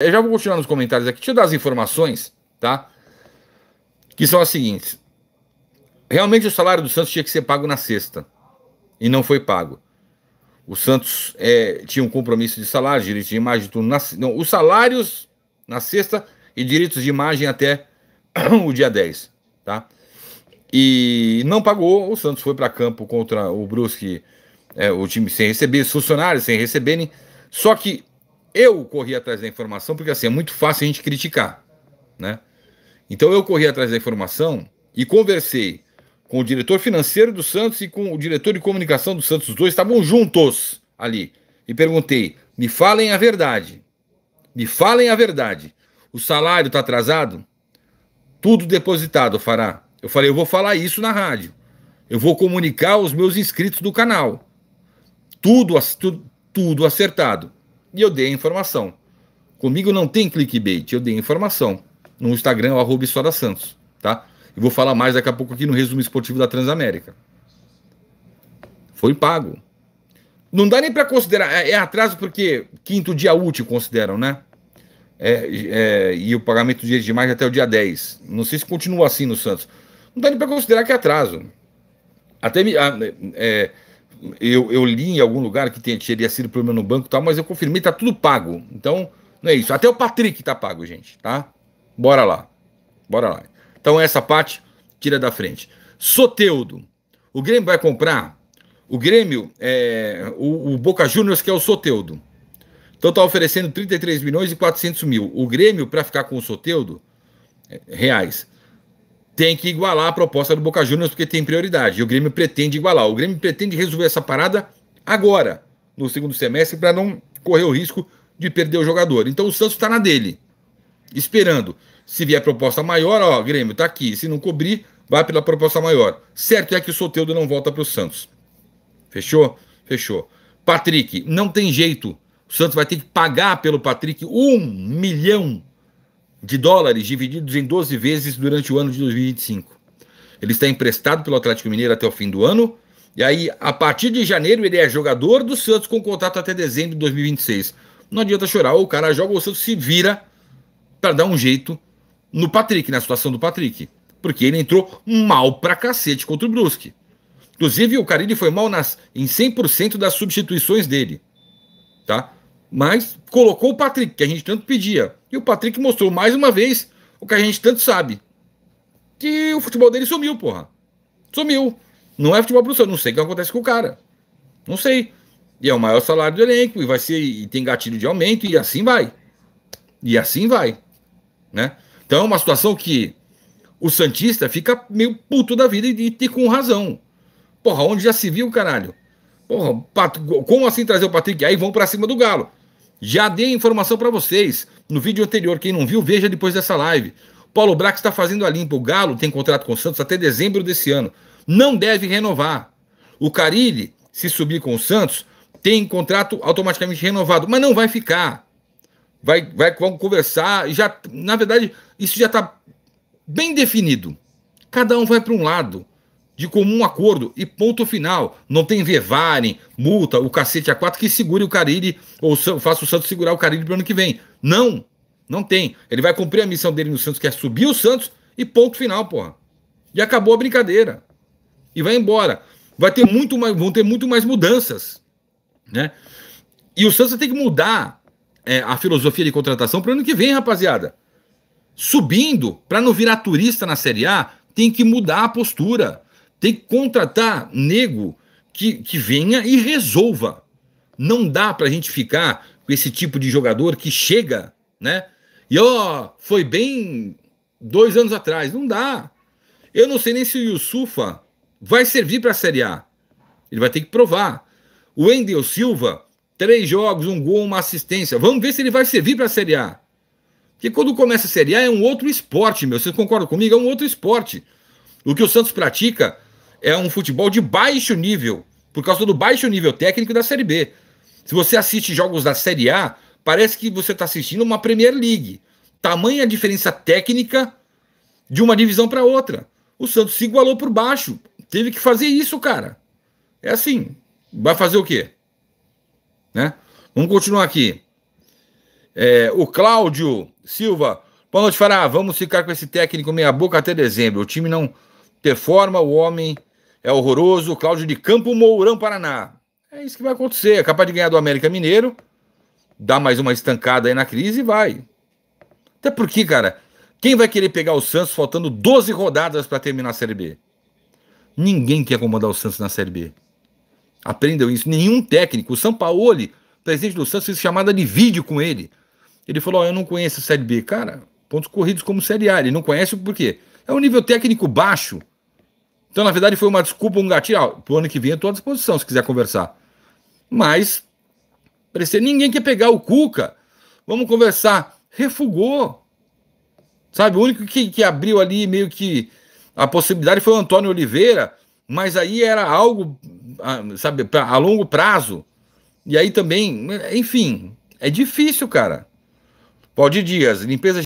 Eu já vou continuar nos comentários aqui. Deixa eu dar as informações, tá? Que são as seguintes. Realmente o salário do Santos tinha que ser pago na sexta. E não foi pago. O Santos é, tinha um compromisso de salário, direitos de imagem, de tudo. Na, não, os salários na sexta e direitos de imagem até o dia 10, tá? E não pagou. O Santos foi para campo contra o Brusque, é, o time sem receber, os funcionários sem receberem. Só que eu corri atrás da informação, porque assim é muito fácil a gente criticar, né? Então eu corri atrás da informação e conversei com o diretor financeiro do Santos e com o diretor de comunicação do Santos, os dois estavam juntos ali. E perguntei: me falem a verdade. Me falem a verdade. O salário está atrasado? Tudo depositado, Fará. Eu falei: eu vou falar isso na rádio. Eu vou comunicar aos meus inscritos do canal. Tudo, tudo, tudo acertado e eu dei a informação. Comigo não tem clickbait, eu dei a informação. No Instagram, o arroba História Santos, tá? E vou falar mais daqui a pouco aqui no resumo esportivo da Transamérica. Foi pago. Não dá nem para considerar, é, é, atraso porque quinto dia útil consideram, né? É, é, e o pagamento de demais até o dia 10. Não sei se continua assim no Santos. Não dá nem para considerar que é atraso. Até me. É, eu, eu li em algum lugar que tinha, teria sido problema no banco e tal, mas eu confirmei, tá tudo pago. Então, não é isso. Até o Patrick tá pago, gente, tá? Bora lá. Bora lá. Então, essa parte, tira da frente. Soteudo. O Grêmio vai comprar o Grêmio, é, o, o, Boca Juniors, que é o Soteudo. Então tá oferecendo 33 milhões e 400 mil. O Grêmio, para ficar com o Soteudo, é, reais, tem que igualar a proposta do Boca Juniors porque tem prioridade. E o Grêmio pretende igualar. O Grêmio pretende resolver essa parada agora, no segundo semestre, para não correr o risco de perder o jogador. Então o Santos está na dele, esperando. Se vier proposta maior, ó, Grêmio está aqui. Se não cobrir, vai pela proposta maior. Certo é que o Soteudo não volta para o Santos. Fechou? Fechou. Patrick, não tem jeito. O Santos vai ter que pagar pelo Patrick um milhão de dólares divididos em 12 vezes durante o ano de 2025. Ele está emprestado pelo Atlético Mineiro até o fim do ano. E aí, a partir de janeiro, ele é jogador do Santos com contrato até dezembro de 2026. Não adianta chorar, o cara joga o Santos se vira para dar um jeito no Patrick, na situação do Patrick. Porque ele entrou mal pra cacete contra o Brusque. Inclusive, o Carilli foi mal nas, em 100% das substituições dele. Tá? mas colocou o Patrick, que a gente tanto pedia. E o Patrick mostrou mais uma vez o que a gente tanto sabe. Que o futebol dele sumiu, porra. Sumiu. Não é futebol profissional. Não sei o que acontece com o cara. Não sei. E é o maior salário do elenco, e vai ser, e tem gatilho de aumento, e assim vai. E assim vai. Né? Então é uma situação que o Santista fica meio puto da vida e, e com razão. Porra, onde já se viu, caralho? Porra, Pat... como assim trazer o Patrick? Aí vão para cima do Galo. Já dei a informação para vocês. No vídeo anterior, quem não viu, veja depois dessa live. Paulo Brax está fazendo a limpa. O Galo tem contrato com o Santos até dezembro desse ano. Não deve renovar. O Carilli, se subir com o Santos, tem contrato automaticamente renovado, mas não vai ficar. Vai, vai vamos conversar. Já, na verdade, isso já está bem definido. Cada um vai para um lado de comum acordo e ponto final. Não tem vevarem, multa, o cacete a quatro que segure o Carilli ou faça o Santos segurar o Carilli para o ano que vem. Não, não tem. Ele vai cumprir a missão dele no Santos, que é subir o Santos e ponto final, porra. E acabou a brincadeira. E vai embora. Vai ter muito mais, vão ter muito mais mudanças, né? E o Santos tem que mudar é, a filosofia de contratação para o ano que vem, rapaziada. Subindo, para não virar turista na Série A, tem que mudar a postura tem que contratar nego que, que venha e resolva. Não dá para a gente ficar com esse tipo de jogador que chega, né? E ó, foi bem dois anos atrás. Não dá. Eu não sei nem se o Yusufa vai servir para a Série A. Ele vai ter que provar. O Wendel Silva, três jogos, um gol, uma assistência. Vamos ver se ele vai servir para a Série A. Porque quando começa a Série A é um outro esporte, meu. Vocês concordam comigo? É um outro esporte. O que o Santos pratica é um futebol de baixo nível, por causa do baixo nível técnico da Série B. Se você assiste jogos da Série A, parece que você está assistindo uma Premier League. Tamanha a diferença técnica de uma divisão para outra. O Santos se igualou por baixo. Teve que fazer isso, cara. É assim. Vai fazer o quê? Né? Vamos continuar aqui. É, o Cláudio Silva. Boa noite, Fará. Vamos ficar com esse técnico meia boca até dezembro. O time não performa, o homem é horroroso. Cláudio de Campo Mourão, Paraná. É isso que vai acontecer. É capaz de ganhar do América Mineiro, dá mais uma estancada aí na crise e vai. Até porque, cara, quem vai querer pegar o Santos faltando 12 rodadas para terminar a Série B? Ninguém quer acomodar o Santos na Série B. Aprendam isso. Nenhum técnico. O Sampaoli, presidente do Santos, fez chamada de vídeo com ele. Ele falou: oh, Eu não conheço a Série B. Cara, pontos corridos como Série A. Ele não conhece por quê? É um nível técnico baixo. Então, na verdade, foi uma desculpa, um gatilho. Ah, pro ano que vem eu à disposição, se quiser conversar. Mas, parecia, ninguém quer pegar o Cuca. Vamos conversar. Refugou. Sabe, o único que, que abriu ali meio que a possibilidade foi o Antônio Oliveira, mas aí era algo, ah, sabe, a longo prazo. E aí também, enfim, é difícil, cara. Pode Dias, limpeza